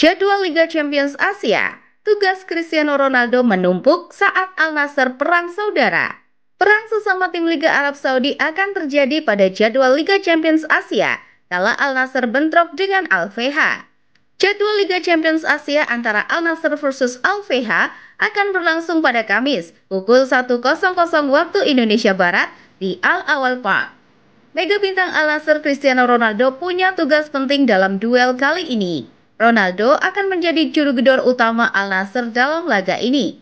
Jadwal Liga Champions Asia, tugas Cristiano Ronaldo menumpuk saat Al Nassr perang saudara. Perang sesama tim Liga Arab Saudi akan terjadi pada jadwal Liga Champions Asia kala Al Nassr bentrok dengan Al feha Jadwal Liga Champions Asia antara Al Nassr versus Al feha akan berlangsung pada Kamis pukul 1.00 waktu Indonesia Barat di Al Awal Park. Mega bintang Al Nassr Cristiano Ronaldo punya tugas penting dalam duel kali ini. Ronaldo akan menjadi juru gedor utama Al Nasr dalam laga ini.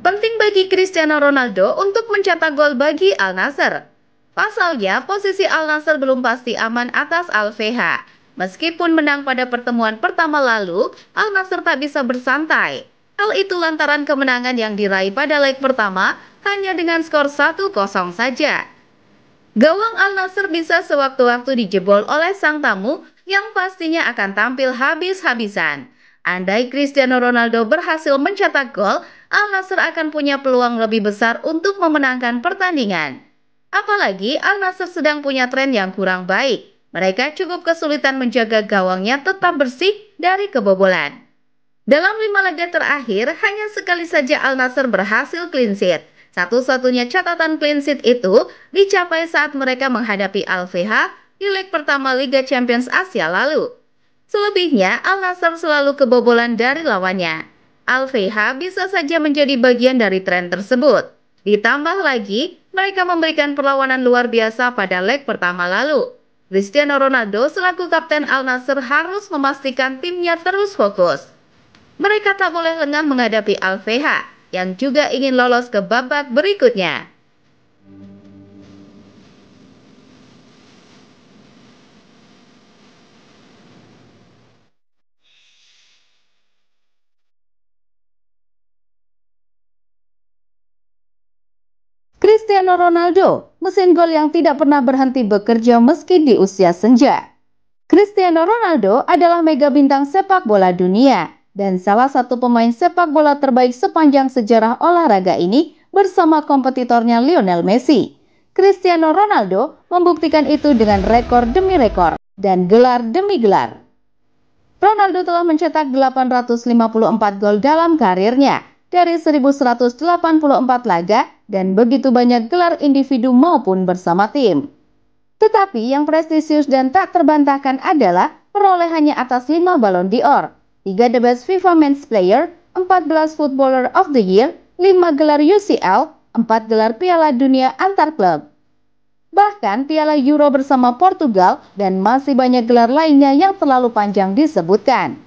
Penting bagi Cristiano Ronaldo untuk mencetak gol bagi Al Nasr. Pasalnya, posisi Al Nasr belum pasti aman atas Al Feha. Meskipun menang pada pertemuan pertama lalu, Al Nasr tak bisa bersantai. Hal itu lantaran kemenangan yang diraih pada leg pertama hanya dengan skor 1-0 saja. Gawang Al Nasr bisa sewaktu-waktu dijebol oleh sang tamu yang pastinya akan tampil habis-habisan. Andai Cristiano Ronaldo berhasil mencetak gol, Al Nassr akan punya peluang lebih besar untuk memenangkan pertandingan. Apalagi Al Nassr sedang punya tren yang kurang baik. Mereka cukup kesulitan menjaga gawangnya tetap bersih dari kebobolan. Dalam lima laga terakhir, hanya sekali saja Al Nassr berhasil clean sheet. Satu-satunya catatan clean sheet itu dicapai saat mereka menghadapi Al-Fihah di leg pertama Liga Champions Asia lalu. Selebihnya, Al Nassr selalu kebobolan dari lawannya. Al feha bisa saja menjadi bagian dari tren tersebut. Ditambah lagi, mereka memberikan perlawanan luar biasa pada leg pertama lalu. Cristiano Ronaldo selaku kapten Al Nassr harus memastikan timnya terus fokus. Mereka tak boleh lengah menghadapi Al feha yang juga ingin lolos ke babak berikutnya. Cristiano Ronaldo, mesin gol yang tidak pernah berhenti bekerja meski di usia senja. Cristiano Ronaldo adalah mega bintang sepak bola dunia dan salah satu pemain sepak bola terbaik sepanjang sejarah olahraga ini bersama kompetitornya Lionel Messi. Cristiano Ronaldo membuktikan itu dengan rekor demi rekor dan gelar demi gelar. Ronaldo telah mencetak 854 gol dalam karirnya dari 1184 laga dan begitu banyak gelar individu maupun bersama tim. Tetapi yang prestisius dan tak terbantahkan adalah perolehannya atas 5 Ballon d'Or, 3 The Best FIFA Men's Player, 14 Footballer of the Year, 5 gelar UCL, 4 gelar Piala Dunia antar klub. Bahkan Piala Euro bersama Portugal dan masih banyak gelar lainnya yang terlalu panjang disebutkan.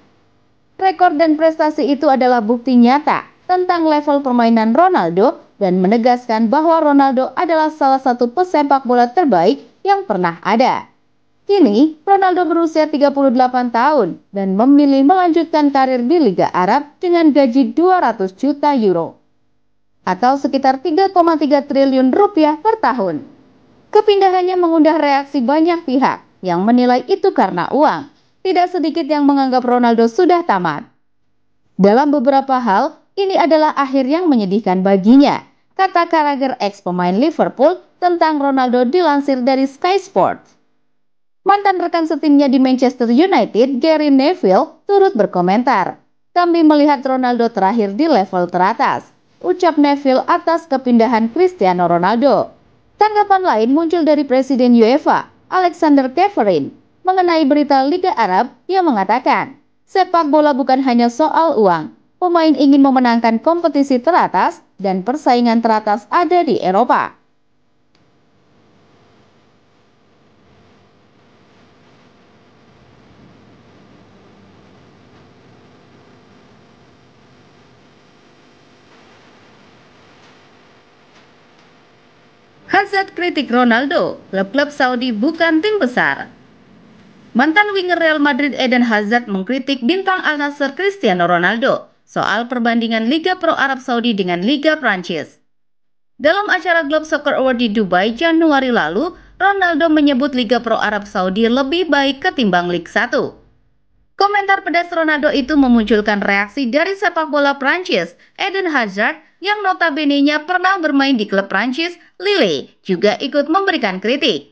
Rekor dan prestasi itu adalah bukti nyata tentang level permainan Ronaldo dan menegaskan bahwa Ronaldo adalah salah satu pesepak bola terbaik yang pernah ada. Kini, Ronaldo berusia 38 tahun dan memilih melanjutkan karir di Liga Arab dengan gaji 200 juta euro atau sekitar 3,3 triliun rupiah per tahun. Kepindahannya mengundang reaksi banyak pihak yang menilai itu karena uang. Tidak sedikit yang menganggap Ronaldo sudah tamat. Dalam beberapa hal, ini adalah akhir yang menyedihkan baginya kata Carragher ex pemain Liverpool tentang Ronaldo dilansir dari Sky Sports. Mantan rekan setimnya di Manchester United, Gary Neville, turut berkomentar. Kami melihat Ronaldo terakhir di level teratas, ucap Neville atas kepindahan Cristiano Ronaldo. Tanggapan lain muncul dari Presiden UEFA, Alexander Teferin, mengenai berita Liga Arab yang mengatakan, sepak bola bukan hanya soal uang. Pemain ingin memenangkan kompetisi teratas dan persaingan teratas ada di Eropa. Hazard kritik Ronaldo, klub-klub Saudi bukan tim besar. Mantan winger Real Madrid Eden Hazard mengkritik bintang Al Nassr Cristiano Ronaldo soal perbandingan Liga Pro Arab Saudi dengan Liga Prancis. Dalam acara Globe Soccer Award di Dubai Januari lalu, Ronaldo menyebut Liga Pro Arab Saudi lebih baik ketimbang Liga 1. Komentar pedas Ronaldo itu memunculkan reaksi dari sepak bola Prancis, Eden Hazard, yang notabene-nya pernah bermain di klub Prancis, Lille, juga ikut memberikan kritik.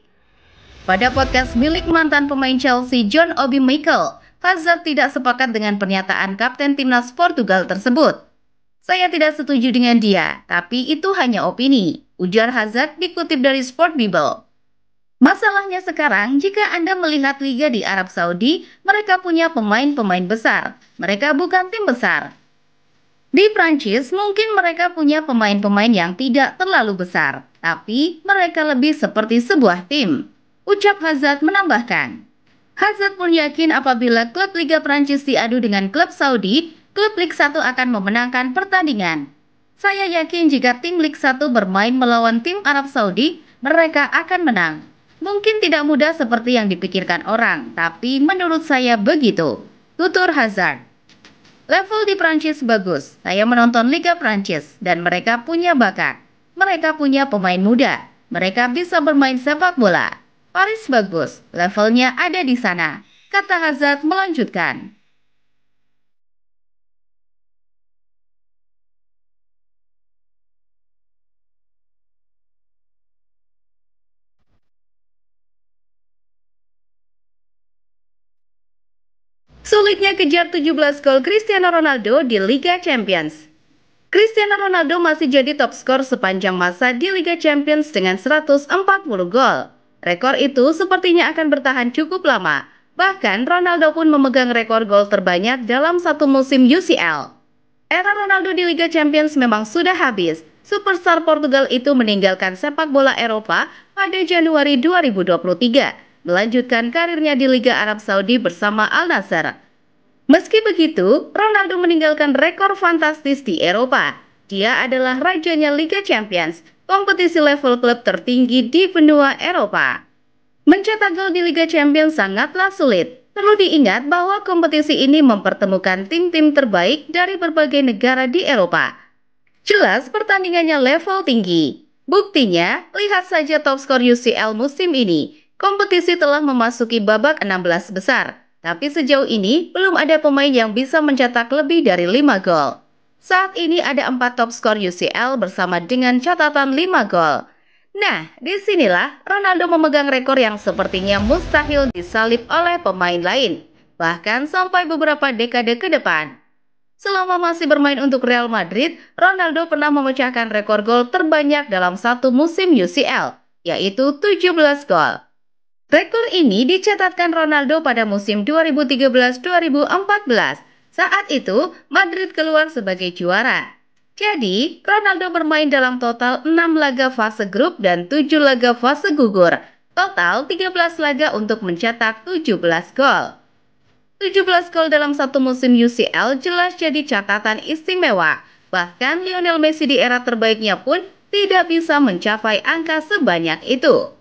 Pada podcast milik mantan pemain Chelsea John Obi Mikel, Hazard tidak sepakat dengan pernyataan kapten timnas Portugal tersebut. Saya tidak setuju dengan dia, tapi itu hanya opini, ujar Hazard dikutip dari Sport Bible. Masalahnya sekarang, jika Anda melihat liga di Arab Saudi, mereka punya pemain-pemain besar. Mereka bukan tim besar. Di Prancis, mungkin mereka punya pemain-pemain yang tidak terlalu besar, tapi mereka lebih seperti sebuah tim. Ucap Hazard menambahkan. Hazard pun yakin apabila klub Liga Prancis diadu dengan klub Saudi, klub Ligue 1 akan memenangkan pertandingan. Saya yakin jika tim Ligue 1 bermain melawan tim Arab Saudi, mereka akan menang. Mungkin tidak mudah seperti yang dipikirkan orang, tapi menurut saya begitu. Tutur Hazard Level di Prancis bagus. Saya menonton Liga Prancis dan mereka punya bakat. Mereka punya pemain muda. Mereka bisa bermain sepak bola. Paris bagus, levelnya ada di sana, kata Hazard melanjutkan. Sulitnya kejar 17 gol Cristiano Ronaldo di Liga Champions. Cristiano Ronaldo masih jadi top skor sepanjang masa di Liga Champions dengan 140 gol. Rekor itu sepertinya akan bertahan cukup lama. Bahkan Ronaldo pun memegang rekor gol terbanyak dalam satu musim UCL. Era Ronaldo di Liga Champions memang sudah habis. Superstar Portugal itu meninggalkan sepak bola Eropa pada Januari 2023, melanjutkan karirnya di Liga Arab Saudi bersama Al Nassr. Meski begitu, Ronaldo meninggalkan rekor fantastis di Eropa, dia adalah rajanya Liga Champions, kompetisi level klub tertinggi di benua Eropa. Mencetak gol di Liga Champions sangatlah sulit. Perlu diingat bahwa kompetisi ini mempertemukan tim-tim terbaik dari berbagai negara di Eropa. Jelas pertandingannya level tinggi. Buktinya, lihat saja top skor UCL musim ini. Kompetisi telah memasuki babak 16 besar, tapi sejauh ini belum ada pemain yang bisa mencetak lebih dari 5 gol. Saat ini ada empat top skor UCL bersama dengan catatan 5 gol. Nah, disinilah Ronaldo memegang rekor yang sepertinya mustahil disalip oleh pemain lain, bahkan sampai beberapa dekade ke depan. Selama masih bermain untuk Real Madrid, Ronaldo pernah memecahkan rekor gol terbanyak dalam satu musim UCL, yaitu 17 gol. Rekor ini dicatatkan Ronaldo pada musim 2013-2014 saat itu, Madrid keluar sebagai juara. Jadi, Ronaldo bermain dalam total 6 laga fase grup dan 7 laga fase gugur. Total 13 laga untuk mencetak 17 gol. 17 gol dalam satu musim UCL jelas jadi catatan istimewa. Bahkan Lionel Messi di era terbaiknya pun tidak bisa mencapai angka sebanyak itu.